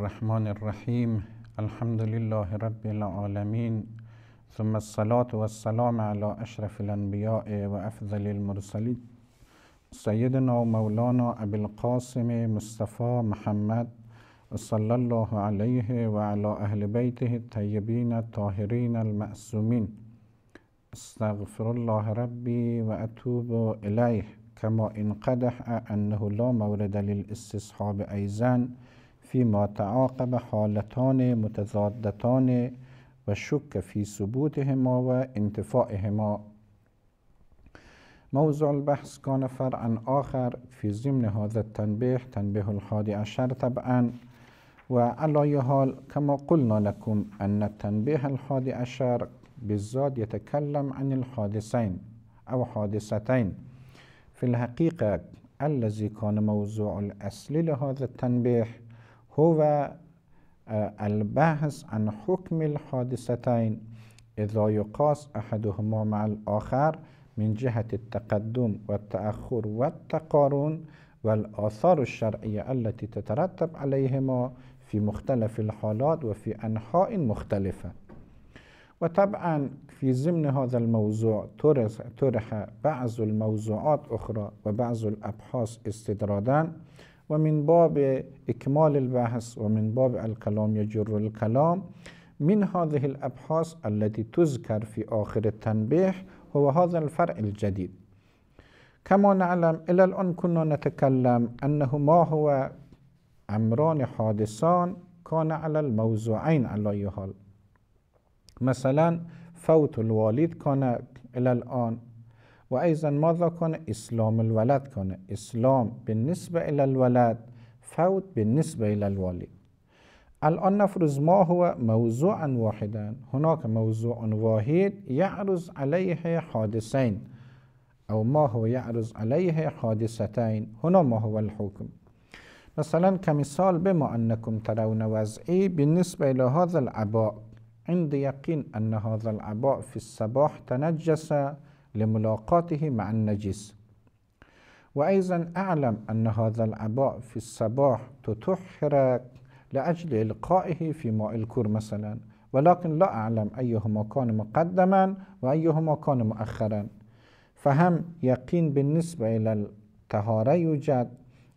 الرحمن الرحيم الحمد لله رب العالمين ثم الصلاة والسلام على أشرف الأنبياء وأفضل المرسلين سيدنا ومولانا أبي القاسم مصطفى محمد صلى الله عليه وعلى أهل بيته الطيبين الطاهرين المأسومين استغفر الله ربي وأتوب إليه كما انقدح أنه لا مورد للاستصحاب زان فيما تعاقب حالتان متضادتان والشك في ثبوتهما وانتفائهما موضوع البحث كان فرعا آخر في ضمن هذا التنبيه تنبيه الحادي عشر طبعا وعلى أي حال كما قلنا لكم أن التنبيه الحادي عشر بالذات يتكلم عن الحادثين أو حادثتين في الحقيقة الذي كان موضوع الأصلي لهذا التنبيه هو آه، البحث عن حكم الحادثتين إذا يقاس أحدهما مع الآخر من جهة التقدم والتأخر والتقارن والآثار الشرعية التي تترتب عليهما في مختلف الحالات وفي أنحاء مختلفة وطبعا في ضمن هذا الموضوع طرح بعض الموضوعات أخرى وبعض الأبحاث استدرادا ومن باب إكمال البحث ومن باب الكلام يجر الكلام من هذه الأبحاث التي تذكر في آخر التنبيه هو هذا الفرع الجديد كما نعلم إلى الآن كنا نتكلم أنه ما هو أمران حادثان كان على الموزوعين على يهال مثلا فوت الوالد كان إلى الآن وأيضا ماذا كان إسلام الولد كان إسلام بالنسبة إلى الولد فوت بالنسبة إلى الوالد الآن نفرز ما هو موضوعا واحدا هناك موضوع واحد يعرض عليه حادثين أو ما هو يعرض عليه حادثتين هنا ما هو الحكم مثلا كمثال بما أنكم ترون وضعي بالنسبة إلى هذا العباء عندي يقين أن هذا العباء في الصباح تنجس لملاقاته مع النجس وأيضا أعلم أن هذا العباء في الصباح تطهرك لأجل إلقائه في ماء الكور مثلا ولكن لا أعلم أيهما كان مقدما وأيهما كان مؤخرا فهم يقين بالنسبة إلى الطهارة يوجد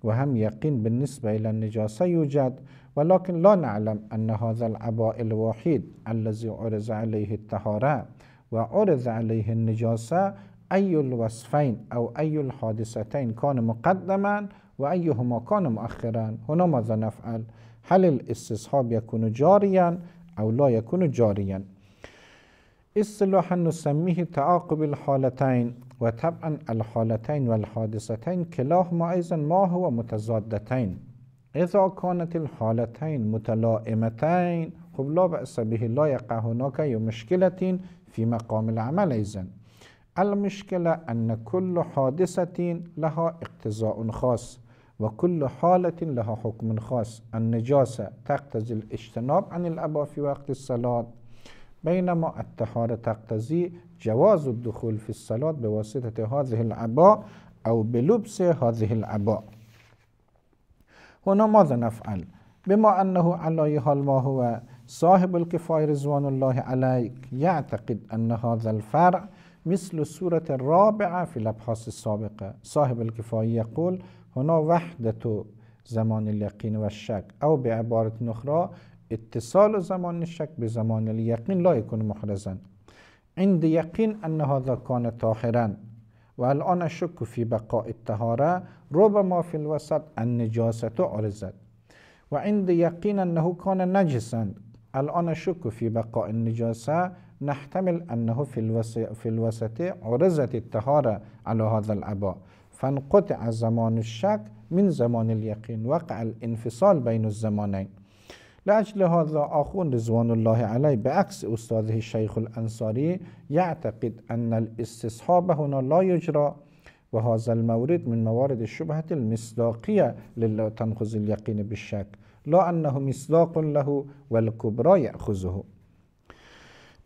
وهم يقين بالنسبة إلى النجاسة يوجد ولكن لا نعلم أن هذا العباء الوحيد الذي عرض عليه الطهارة وعرض عليه النجاسة أي الوصفين أو أي الحادثتين كان مقدما وأيهما كان مؤخرا هنا ماذا نفعل هل الاستصحاب يكون جاريا أو لا يكون جاريا اصطلاحا نسميه تعاقب الحالتين وطبعا الحالتين والحادثتين كلاهما أيضا ما هو متضادتين إذا كانت الحالتين متلائمتين خب لا بأس به لا يقع هناك أي مشكلة في مقام العمل أيضا المشكلة أن كل حادثة لها اقتضاء خاص وكل حالة لها حكم خاص النجاسة تقتضي الاجتناب عن الأبا في وقت الصلاة بينما التحارة تقتضي جواز الدخول في الصلاة بواسطة هذه العباء أو بلبس هذه العباء هنا ماذا نفعل؟ بما أنه على حال ما هو صاحب الكفاية رضوان الله عليك يعتقد أن هذا الفرع مثل السورة الرابعة في الأبحاث السابقة صاحب الكفاية يقول هنا وحدة زمان اليقين والشك أو بعبارة أخرى اتصال زمان الشك بزمان اليقين لا يكون محرزا عند يقين أن هذا كان طاهرا والآن أشك في بقاء الطهارة ربما في الوسط النجاسة عرزت وعند يقين أنه كان نجسا الآن شك في بقاء النجاسة نحتمل أنه في, الوس... في الوسط عرزت الطهارة على هذا الأباء فانقطع زمان الشك من زمان اليقين وقع الانفصال بين الزمانين لأجل هذا أخون رضوان الله عليه بعكس أستاذه الشيخ الأنصاري يعتقد أن الاستصحاب هنا لا يجرى وهذا المورد من موارد الشبهة المصداقية تنقض اليقين بالشك لا أنه مصداق له والكبرى يأخذه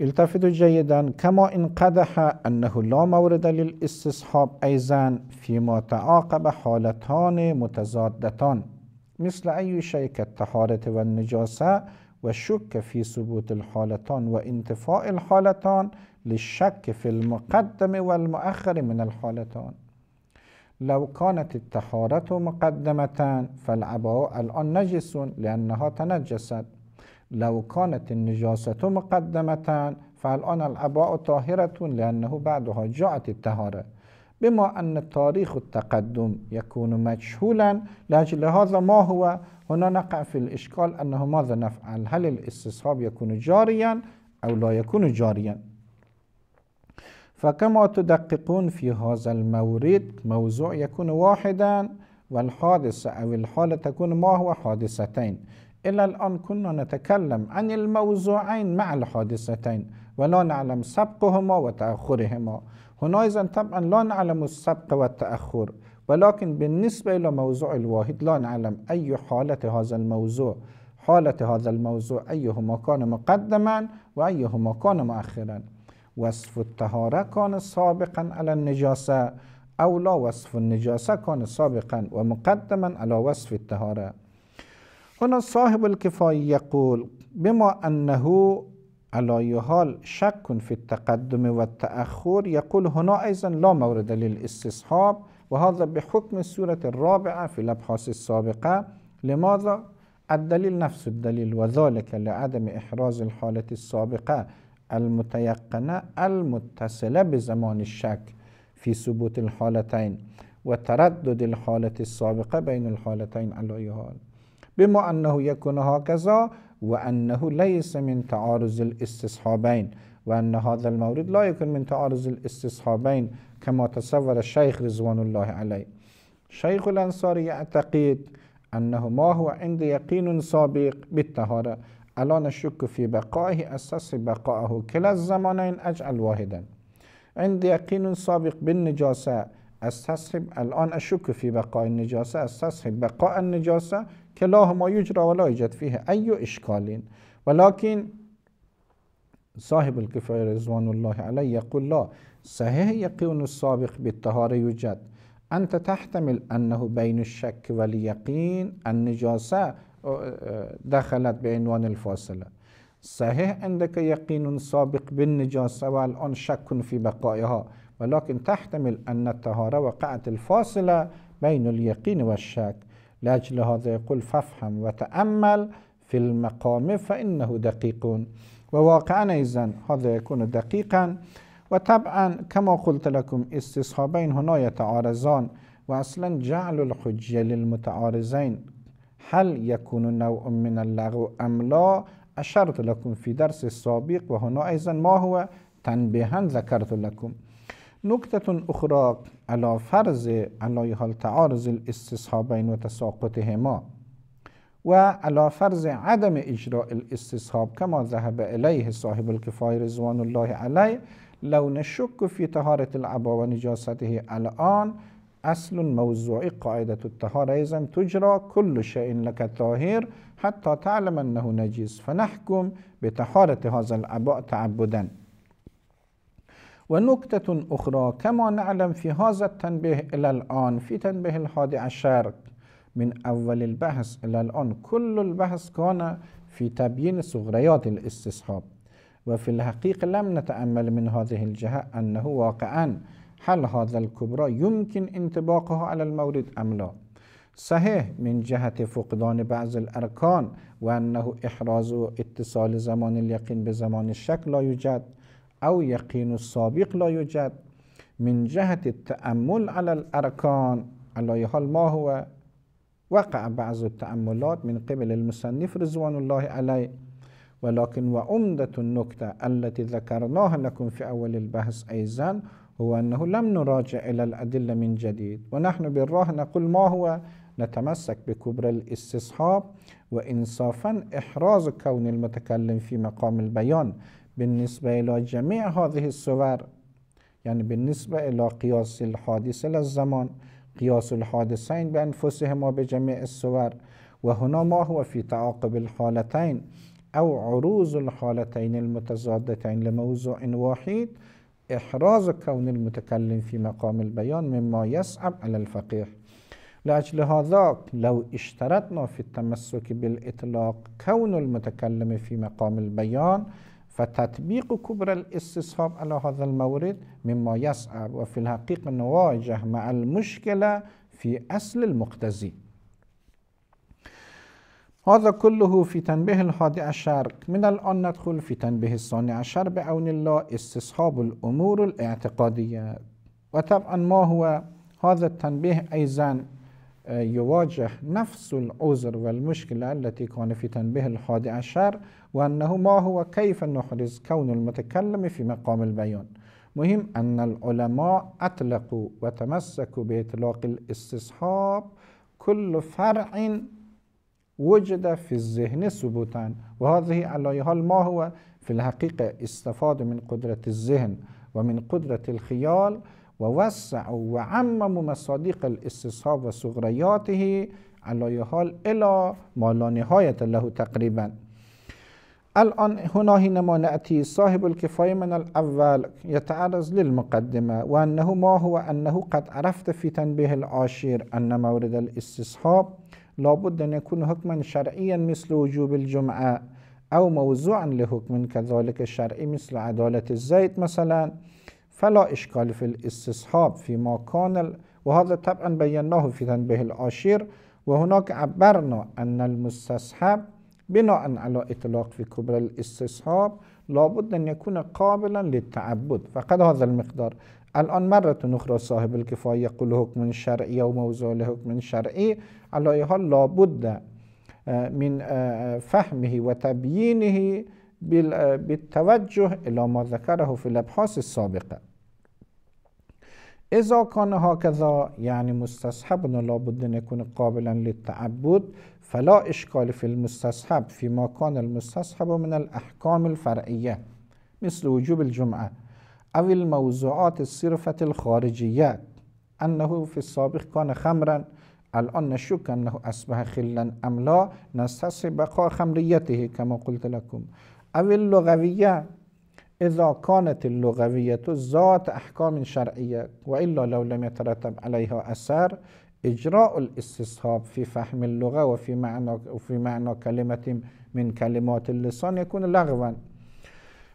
التفتوا جيدا كما انقدح أنه لا مورد للاستصحاب أيضا فيما تعاقب حالتان متضادتان مثل أي شيء كالطهارة والنجاسة والشك في ثبوت الحالتان وانتفاء الحالتان للشك في المقدم والمؤخر من الحالتان لو كانت الطهارة مقدمة فالعباء الآن نجس لأنها تنجست لو كانت النجاسة مقدمة فالآن العباء طاهرة لأنه بعدها جاءت الطهارة بما أن تاريخ التقدم يكون مجهولا لأجل هذا ما هو هنا نقع في الإشكال أنه ماذا نفعل هل الاستصحاب يكون جاريا أو لا يكون جاريا فكما تدققون في هذا المورد موضوع يكون واحدا والحادثة أو الحالة تكون ما هو حادثتين إلى الآن كنا نتكلم عن الموضوعين مع الحادثتين ولا نعلم سبقهما وتأخرهما هنا إذا طبعا لا نعلم السبق والتأخر ولكن بالنسبة إلى موضوع الواحد لا نعلم أي حالة هذا الموضوع حالة هذا الموضوع أيهما كان مقدما وأيهما كان مؤخرا وصف الطهارة كان سابقا على النجاسة أو لا وصف النجاسة كان سابقا ومقدما على وصف الطهارة هنا صاحب الكفاية يقول بما أنه على يهال شك في التقدم والتأخر يقول هنا أيضا لا مورد للاستصحاب وهذا بحكم السورة الرابعة في الأبحاث السابقة لماذا؟ الدليل نفس الدليل وذلك لعدم إحراز الحالة السابقة المتيقنة المتصلة بزمان الشك في ثبوت الحالتين وتردد الحالة السابقة بين الحالتين على أي حال بما أنه يكون هكذا وأنه ليس من تعارض الاستصحابين وأن هذا المورد لا يكون من تعارض الاستصحابين كما تصور الشيخ رضوان الله عليه شيخ الأنصاري يعتقد أنه ما هو عند يقين سابق بالطهارة ألا نشك في بقائه أساس بقائه كلا الزمانين أجعل واحدا عندي يقين سابق بالنجاسة أستصحب الآن أشك في بقاء النجاسة أستصحب بقاء النجاسة كلاهما يجرى ولا يوجد فيه أي إشكال ولكن صاحب الكفاية رضوان الله عليه يقول لا صحيح يقين السابق بالطهارة يوجد أنت تحتمل أنه بين الشك واليقين النجاسة آه، دخلت بعنوان الفاصله صحيح عندك يقين سابق بالنجاسة والآن شك في بقائها ولكن تحتمل أن الطهارة وقعت الفاصلة بين اليقين والشك لأجل هذا يقول فافهم وتأمل في المقام فإنه دقيق وواقعا أيضا هذا يكون دقيقا وطبعا كما قلت لكم استصحابين هنا يتعارضان وأصلا جعل الحجة للمتعارضين هل يكون نوع من اللغو أم لا أشرت لكم في درس السابق وهنا أيضا ما هو تنبيها ذكرت لكم نكتة أخرى على فرض عليها تعارض الاستصحابين وتساقطهما وعلى فرض عدم إجراء الاستصحاب كما ذهب إليه صاحب الكفاية رضوان الله عليه لو نشك في طهارة العبا ونجاسته الآن أصل موضوعي قاعدة الطهارة إذا تجرى كل شيء لك طاهر حتى تعلم أنه نجس فنحكم بطهارة هذا العباء تعبدا ونكتة أخرى كما نعلم في هذا التنبيه إلى الآن في تنبيه الحادي عشر من أول البحث إلى الآن كل البحث كان في تبيين صغريات الاستصحاب وفي الحقيقة لم نتأمل من هذه الجهة أنه واقعا هل هذا الكبرى يمكن انطباقها على المولد أم لا صحيح من جهة فقدان بعض الأركان وأنه إحراز اتصال زمان اليقين بزمان الشك لا يوجد أو يقين السابق لا يوجد من جهة التأمل على الأركان على حال ما هو وقع بعض التأملات من قبل المصنف رضوان الله عليه ولكن وعمدة النكتة التي ذكرناها لكم في أول البحث أيضا هو أنه لم نراجع إلى الأدلة من جديد ونحن بالراه نقول ما هو نتمسك بكبر الاستصحاب وإنصافا إحراز كون المتكلم في مقام البيان بالنسبة إلى جميع هذه الصور يعني بالنسبة إلى قياس الحادثة للزمان قياس الحادثين بأنفسهما بجميع الصور وهنا ما هو في تعاقب الحالتين أو عروض الحالتين المتزادتين لموضوع واحد إحراز كون المتكلم في مقام البيان مما يصعب على الفقيه لأجل هذا لو اشترطنا في التمسك بالإطلاق كون المتكلم في مقام البيان فتطبيق كبرى الاستصحاب على هذا المورد مما يصعب وفي الحقيقة نواجه مع المشكلة في أصل المقتزي هذا كله في تنبيه الحادي عشر من الآن ندخل في تنبيه الثاني عشر بعون الله استصحاب الأمور الاعتقادية وطبعا ما هو هذا التنبيه أيضا آه، يواجه نفس العذر والمشكلة التي كان في تنبيه الحادي عشر وأنه ما هو كيف نحرز كون المتكلم في مقام البيان مهم أن العلماء أطلقوا وتمسكوا بإطلاق الاستصحاب كل فرع وجد في الذهن ثبوتا وهذه على أي حال ما هو في الحقيقة استفادوا من قدرة الذهن ومن قدرة الخيال ووسعوا وعمموا مصادق الاستصحاب وصغرياته على حال إلى ما لا نهاية له تقريبا الآن هنا حينما نأتي صاحب الكفاية من الأول يتعرض للمقدمة وأنه ما هو أنه قد عرفت في تنبيه العاشر أن مورد الاستصحاب لابد أن يكون حكما شرعيا مثل وجوب الجمعة أو موزوعا لحكم كذلك الشرعي مثل عدالة الزيت مثلا فلا إشكال في الاستصحاب فيما كان وهذا طبعا بيناه في تنبيه العاشر وهناك عبرنا أن المستصحب بناء على إطلاق في كبرى الاستصحاب لابد أن يكون قابلا للتعبد فقد هذا المقدار الآن مرة أخرى صاحب الكفاية يقول حكم شرعي أو موزوع لحكم شرعي على أي حال لابد آه، من آه، فهمه وتبيينه آه، بالتوجه إلى ما ذكره في الأبحاث السابقة إذا كان هكذا يعني مستصحبنا لابد أن يكون قابلا للتعبد فلا إشكال في المستصحب فيما كان المستصحب من الأحكام الفرعية مثل وجوب الجمعة أو الموضوعات الصرفة الخارجية أنه في السابق كان خمرا الآن نشك أنه أصبح خلا أم لا نستصحب بقاء خمريته كما قلت لكم أو اللغوية إذا كانت اللغوية ذات أحكام شرعية وإلا لو لم يترتب عليها أثر إجراء الاستصحاب في فهم اللغة وفي معنى وفي معنى كلمة من كلمات اللسان يكون لغوا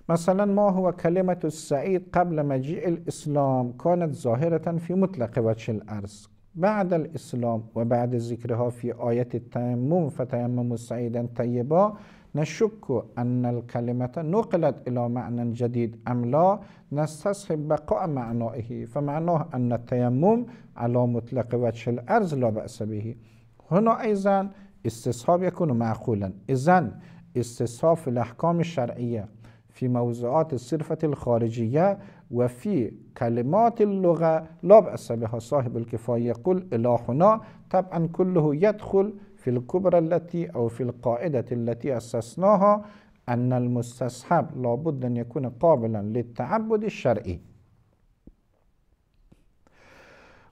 مثلا ما هو كلمة السعيد قبل مجيء الإسلام كانت ظاهرة في مطلق وجه الأرض بعد الإسلام وبعد ذكرها في آية التيمم فتيمموا سعيدا طيبا نشك أن الكلمة نقلت إلى معنى جديد أم لا نستصحب بقاء معنائه فمعناه أن التيمم على مطلق وجه الأرض لا بأس به هنا أيضا استصحاب يكون معقولا إذن استصحاب الأحكام الشرعية في موضوعات الصرفة الخارجية وفي كلمات اللغة لا بأس بها صاحب الكفاية إلى إلهنا طبعا كله يدخل في الكبرى التي أو في القاعدة التي أسسناها أن المستصحب لابد أن يكون قابلا للتعبد الشرعي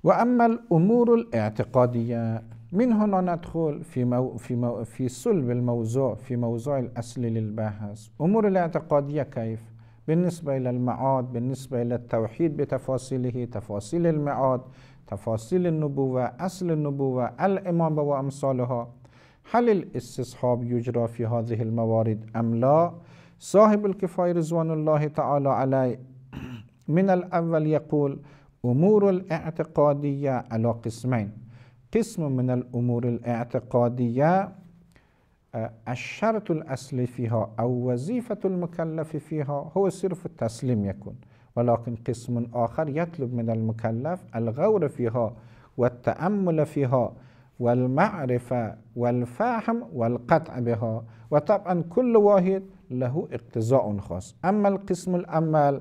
وأما الأمور الاعتقادية من هنا ندخل في مو في مو في صلب الموضوع في موضوع الأصل للبحث أمور الاعتقادية كيف؟ بالنسبة إلى المعاد بالنسبة إلى التوحيد بتفاصيله تفاصيل المعاد تفاصيل النبوة أصل النبوة الإمامة وأمثالها هل الاستصحاب يجرى في هذه الموارد أم لا صاحب الكفاية رضوان الله تعالى عليه من الأول يقول أمور الاعتقادية على قسمين قسم من الأمور الاعتقادية آه، الشرط الأصلي فيها أو وظيفة المكلف فيها هو صرف التسليم يكون ولكن قسم آخر يطلب من المكلف الغور فيها والتأمل فيها والمعرفة والفهم والقطع بها وطبعا كل واحد له اقتزاء خاص أما القسم الأمل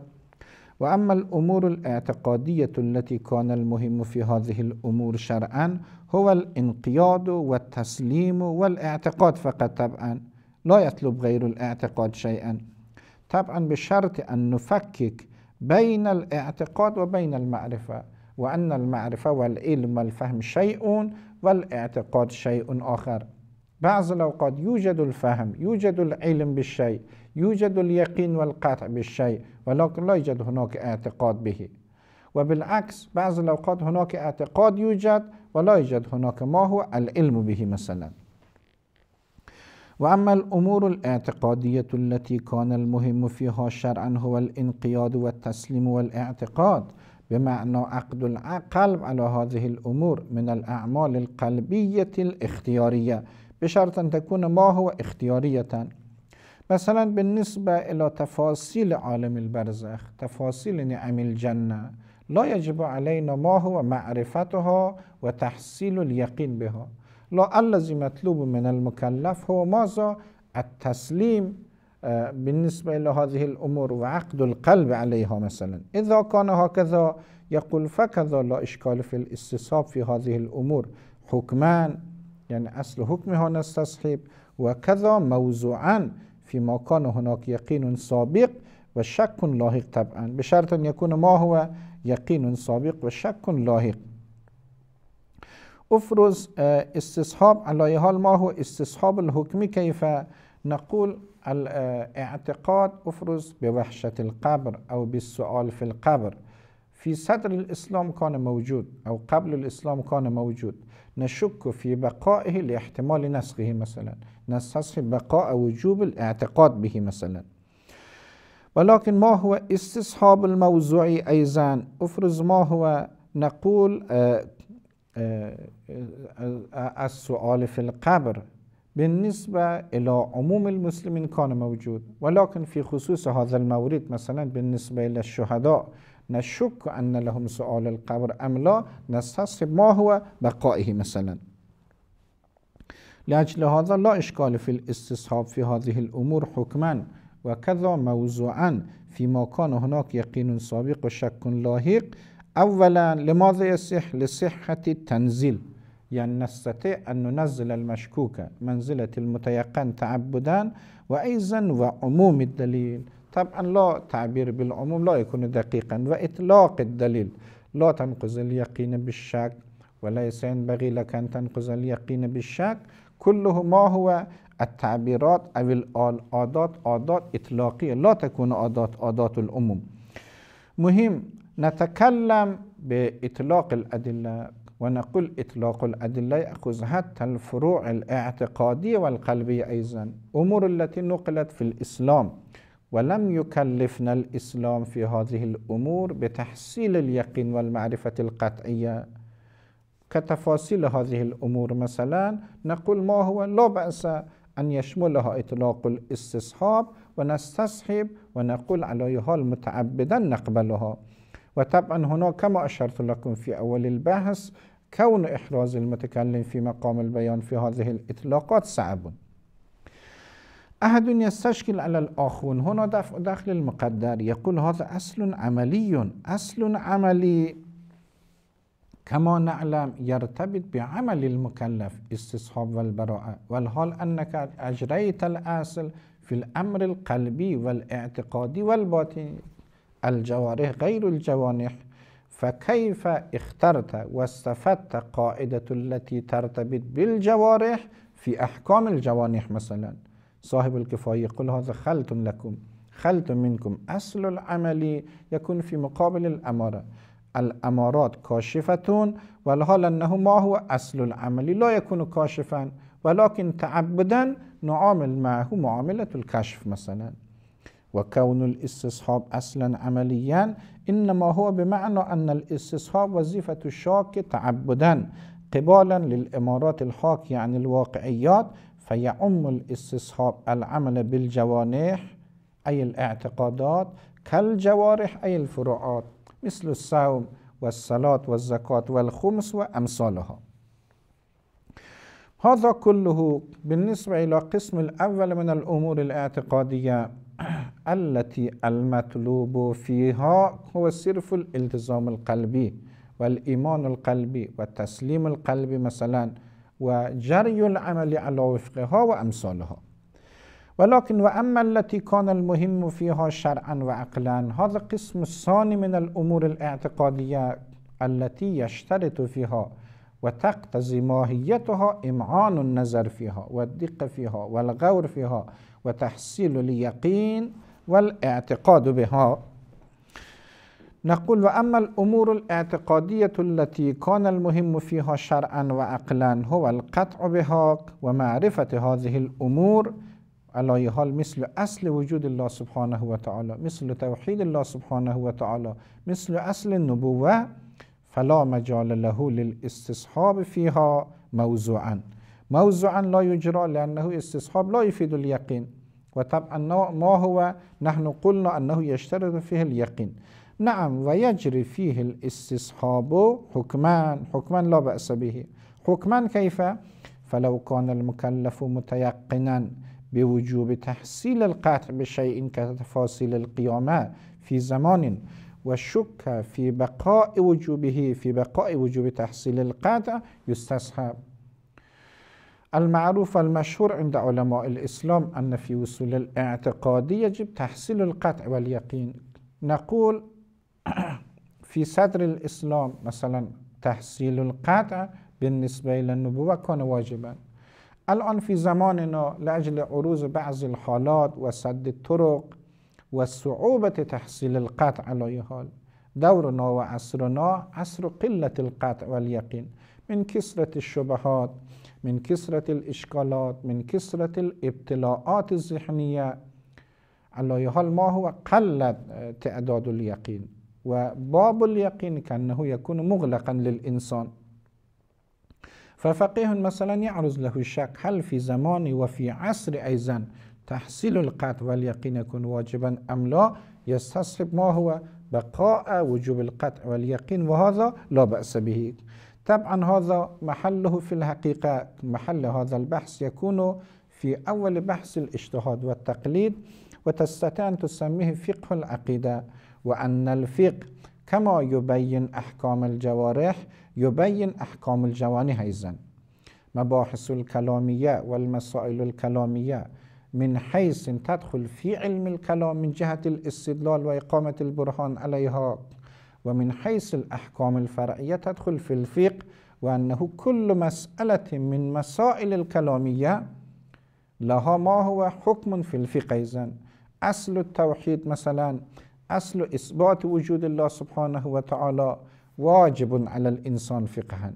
واما الامور الاعتقاديه التي كان المهم في هذه الامور شرعا هو الانقياد والتسليم والاعتقاد فقط طبعا لا يطلب غير الاعتقاد شيئا طبعا بشرط ان نفكك بين الاعتقاد وبين المعرفه وان المعرفه والعلم والفهم شيء والاعتقاد شيء اخر بعض الاوقات يوجد الفهم يوجد العلم بالشيء يوجد اليقين والقطع بالشيء ولكن لا يوجد هناك اعتقاد به وبالعكس بعض الأوقات هناك اعتقاد يوجد ولا يوجد هناك ما هو العلم به مثلا وأما الأمور الاعتقادية التي كان المهم فيها شرعا هو الانقياد والتسليم والاعتقاد بمعنى عقد القلب على هذه الأمور من الأعمال القلبية الاختيارية بشرط أن تكون ما هو اختيارية مثلا بالنسبة إلى تفاصيل عالم البرزخ تفاصيل نعم الجنة لا يجب علينا ما هو معرفتها وتحصيل اليقين بها لا الذي مطلوب من المكلف هو ماذا التسليم آه، بالنسبة إلى هذه الأمور وعقد القلب عليها مثلا إذا كان هكذا يقول فكذا لا إشكال في الاستصحاب في هذه الأمور حكمان يعني أصل حكمها نستصحب وكذا موضوعا ما كان هناك يقين سابق وشك لاحق طبعا بشرط أن يكون ما هو يقين سابق وشك لاحق افرز اه، استصحاب على حال ما هو استصحاب الحكم كيف نقول الاعتقاد افرز بوحشة القبر أو بالسؤال في القبر في صدر الإسلام كان موجود أو قبل الإسلام كان موجود نشك في بقائه لاحتمال نسخه مثلا نسخ بقاء وجوب الاعتقاد به مثلا ولكن ما هو استصحاب الموضوع أيضا أفرز ما هو نقول آه، آه، آه، السؤال في القبر بالنسبة إلى عموم المسلمين كان موجود ولكن في خصوص هذا المورد مثلا بالنسبة إلى الشهداء نشك أن لهم سؤال القبر أم لا نستصحب ما هو بقائه مثلا لأجل هذا لا إشكال في الاستصحاب في هذه الأمور حكما وكذا موضوعا فيما كان هناك يقين سابق وشك لاهيق أولا لماذا يصح لصحة التنزيل يعني نستطيع أن ننزل المشكوك منزلة المتيقن تعبدا وأيضا وعموم الدليل طبعا لا تعبير بالعموم لا يكون دقيقا وإطلاق الدليل لا تنقذ اليقين بالشك وليس ينبغي لك أن تنقذ اليقين بالشك كله ما هو التعبيرات أو الآدات آدات إطلاقية لا تكون آدات آدات الأمم مهم نتكلم بإطلاق الأدلة ونقول إطلاق الأدلة يأخذ حتى الفروع الاعتقادية والقلبية أيضا أمور التي نقلت في الإسلام ولم يكلفنا الإسلام في هذه الأمور بتحصيل اليقين والمعرفة القطعية كتفاصيل هذه الأمور مثلا نقول ما هو لا بأس أن يشملها إطلاق الاستصحاب ونستصحب ونقول عليها المتعبدا نقبلها وطبعا هنا كما أشرت لكم في أول البحث كون إحراز المتكلم في مقام البيان في هذه الإطلاقات صعب أحد يستشكل على الآخون هنا دفع دخل المقدر يقول هذا أصل عملي أصل عملي كما نعلم يرتبط بعمل المكلف استصحاب والبراءة والحال أنك أجريت الأصل في الأمر القلبي والاعتقادي والباطني الجوارح غير الجوانح فكيف اخترت واستفدت قاعدة التي ترتبط بالجوارح في أحكام الجوانح مثلاً صاحب الكفاية يقول هذا خلت لكم خلط منكم اصل العمل يكون في مقابل الاماره الامارات كاشفه والحال انه ما هو اصل العمل لا يكون كاشفا ولكن تعبدا نعامل معه معامله الكشف مثلا وكون الاستصحاب اصلا عمليا انما هو بمعنى ان الاستصحاب وظيفه الشاك تعبدا قبالا للامارات الحاكيه عن الواقعيات فيعم الاستصحاب العمل بالجوانح أي الاعتقادات كالجوارح أي الفروعات مثل الصوم والصلاة والزكاة والخمس وأمثالها هذا كله بالنسبة إلى القسم الأول من الأمور الاعتقادية التي المطلوب فيها هو صرف الالتزام القلبي والإيمان القلبي والتسليم القلبي مثلاً وجري العمل على وفقها وأمثالها ولكن وأما التي كان المهم فيها شرعا وعقلا هذا القسم الثاني من الأمور الاعتقادية التي يشترط فيها وتقتضي ماهيتها إمعان النظر فيها والدقة فيها والغور فيها وتحصيل اليقين والاعتقاد بها نقول وأما الأمور الاعتقادية التي كان المهم فيها شرعا وعقلا هو القطع بها ومعرفة هذه الأمور على حال مثل أصل وجود الله سبحانه وتعالى مثل توحيد الله سبحانه وتعالى مثل أصل النبوة فلا مجال له للاستصحاب فيها موضوعا موضوعا لا يجرى لأنه استصحاب لا يفيد اليقين وطبعا ما هو نحن قلنا أنه يشترط فيه اليقين نعم ويجري فيه الاستصحاب حكمان حكمان لا بأس به حكمان كيف؟ فلو كان المكلف متيقنا بوجوب تحصيل القطع بشيء كتفاصيل القيامة في زمان والشك في بقاء وجوبه في بقاء وجوب تحصيل القطع يستصحب المعروف المشهور عند علماء الإسلام أن في وصول الاعتقاد يجب تحصيل القطع واليقين نقول في صدر الإسلام مثلا تحصيل القطع بالنسبة إلى للنبوه كان واجبا الان في زماننا لأجل عروض بعض الحالات وسد الطرق وصعوبة تحصيل القطع على حال دورنا وعصرنا عصر قلة القطع واليقين من كسرة الشبهات من كسرة الإشكالات من كسرة الابتلاءات الذهنية على حال ما هو قلت تعداد اليقين وباب اليقين كأنه يكون مغلقا للإنسان ففقيه مثلا يعرض له الشك هل في زمان وفي عصر أيضا تحصيل القطع واليقين يكون واجبا أم لا يستصحب ما هو بقاء وجوب القطع واليقين وهذا لا بأس به طبعا هذا محله في الحقيقة محل هذا البحث يكون في أول بحث الاجتهاد والتقليد وتستطيع أن تسميه فقه العقيدة وأن الفقه كما يبين أحكام الجوارح يبين أحكام الجوانح أيضا مباحث الكلامية والمسائل الكلامية من حيث تدخل في علم الكلام من جهة الاستدلال وإقامة البرهان عليها ومن حيث الأحكام الفرعية تدخل في الفقه وأنه كل مسألة من مسائل الكلامية لها ما هو حكم في الفقه أيضا أصل التوحيد مثلا اصل اثبات وجود الله سبحانه و تعالی واجب على الانسان فقها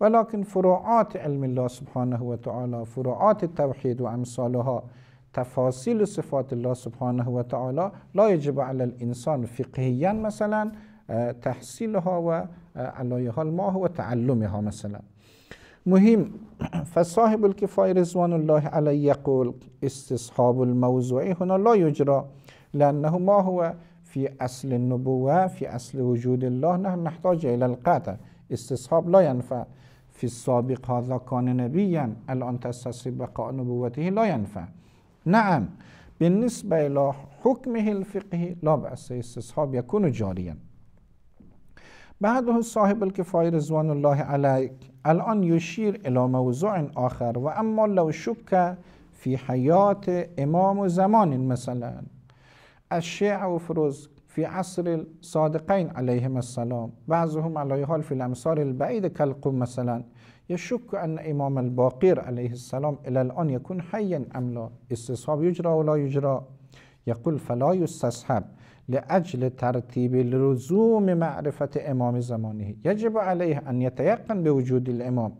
ولكن فروعات علم الله سبحانه و تعالی فروعات توحید و امثالها تفاصیل صفات الله سبحانه و تعالی لا یجب علی الانسان فقهیا مثلا تحصیلها و علایها ما و تعلمها مثلا مهم فصاحب الكفاية رضوان الله عليه يقول استصحاب الموضوع هنا لا يجرى لأنه ما هو في اصل النبوة في اصل وجود الله نحن نحتاج الى القطع استصحاب لا ينفع في السابق هذا كان نبيا الان تستصحب بقاء نبوته لا ينفع نعم بالنسبة إلى حكمه الفقه لا بأس استصحاب يكون جاريا بعده صاحب الكفاية رضوان الله عليك الان يشير الى موضوع آخر و اما لو شك في حیات امام زمان مثلا الشيعة وفروز في عصر الصادقين عليهم السلام بعضهم على حال في الأمصار البعيدة كالقوم مثلا يشك أن إمام الباقير عليه السلام إلى الآن يكون حيا أم لا استصحاب يجرى ولا يجرى يقول فلا يستصحب لأجل ترتيب لزوم معرفة إمام زمانه يجب عليه أن يتيقن بوجود الإمام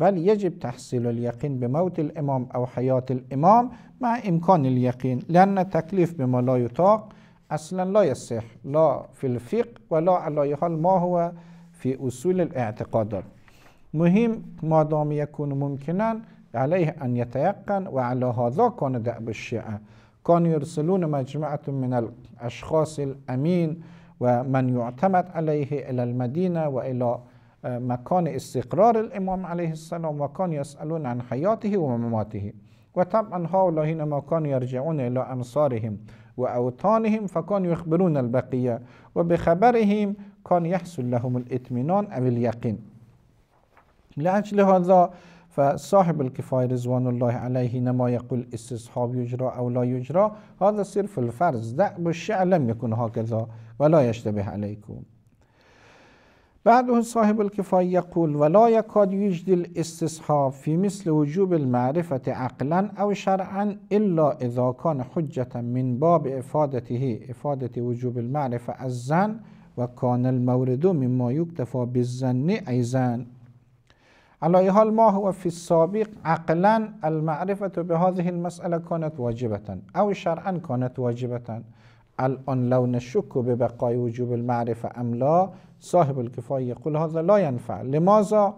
بل يجب تحصيل اليقين بموت الإمام أو حياة الإمام مع إمكان اليقين لأن التكليف بما لا يطاق أصلا لا يصح لا في الفقه ولا على حال ما هو في أصول الاعتقادات مهم ما دام يكون ممكنا عليه أن يتيقن وعلى هذا كان دأب الشيعة كانوا يرسلون مجموعة من الأشخاص الأمين ومن يعتمد عليه إلى المدينة وإلى مكان استقرار الإمام عليه السلام وكان يسألون عن حياته ومماته وطبعا هؤلاء حينما كانوا يرجعون إلى أمصارهم وأوطانهم فكانوا يخبرون البقية وبخبرهم كان يحصل لهم الإطمئنان أو اليقين لأجل هذا فصاحب الكفاية رضوان الله عليه حينما يقول استصحاب يجرى أو لا يجرى هذا صرف الفرز دأب الشعر لم يكن هكذا ولا يشتبه عليكم بعده صاحب الكفاية يقول ولا يكاد يجدي الاستصحاب في مثل وجوب المعرفة عقلا أو شرعا إلا إذا كان حجة من باب إفادته إفادة وجوب المعرفة الزن وكان المورد مما يكتفى بالزن أيضا على أي حال ما هو في السابق عقلا المعرفة بهذه المسألة كانت واجبة أو شرعا كانت واجبة الآن لو نشك ببقاء وجوب المعرفة أم لا صاحب الكفاية يقول هذا لا ينفع لماذا؟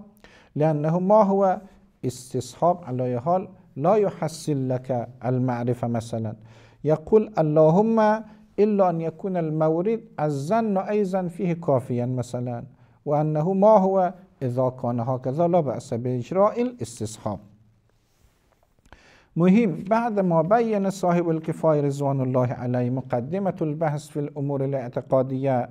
لأنه ما هو استصحاب على حال لا يحصل لك المعرفة مثلا يقول اللهم إلا أن يكون المورد أي أيضا فيه كافيا مثلا وأنه ما هو إذا كان هكذا لا بأس بإجراء الاستصحاب مهم بعد ما بين صاحب الكفاية رضوان الله عليه مقدمة البحث في الأمور الاعتقادية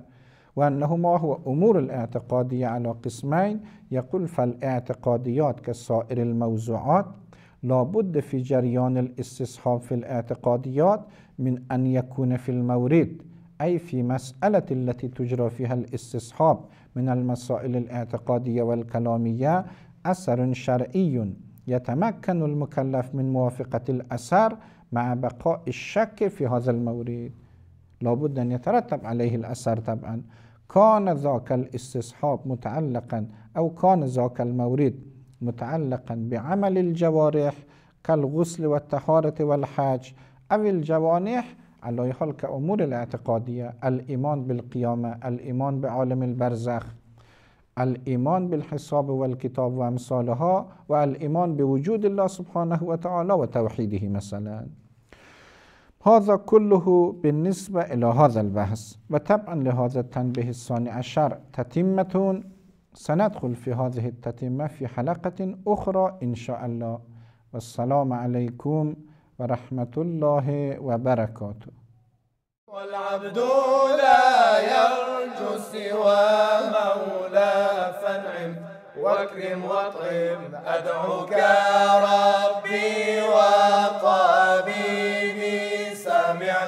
وأنهما هو أمور الاعتقادية على قسمين يقول فالاعتقاديات كسائر الموضوعات لابد في جريان الاستصحاب في الاعتقاديات من أن يكون في المورد أي في مسألة التي تجرى فيها الاستصحاب من المسائل الاعتقادية والكلامية أثر شرعي يتمكن المكلف من موافقة الأثر مع بقاء الشك في هذا المورد لابد أن يترتب عليه الأثر طبعا كان ذاك الاستصحاب متعلقا أو كان ذاك المورد متعلقا بعمل الجوارح كالغسل والطهارة والحج أو الجوانح على حال كأمور الاعتقادية الإيمان بالقيامة الإيمان بعالم البرزخ الإيمان بالحساب والكتاب وأمثالها والإيمان بوجود الله سبحانه وتعالى وتوحيده مثلا هذا كله بالنسبة إلى هذا البحث وطبعا لهذا التنبيه الثاني عشر تتمة سندخل في هذه التتمة في حلقة أخرى إن شاء الله والسلام عليكم ورحمة الله وبركاته والعبد لا يرجو سوى مولى فانعم واكرم واطعم أدعوك ربي وقبيل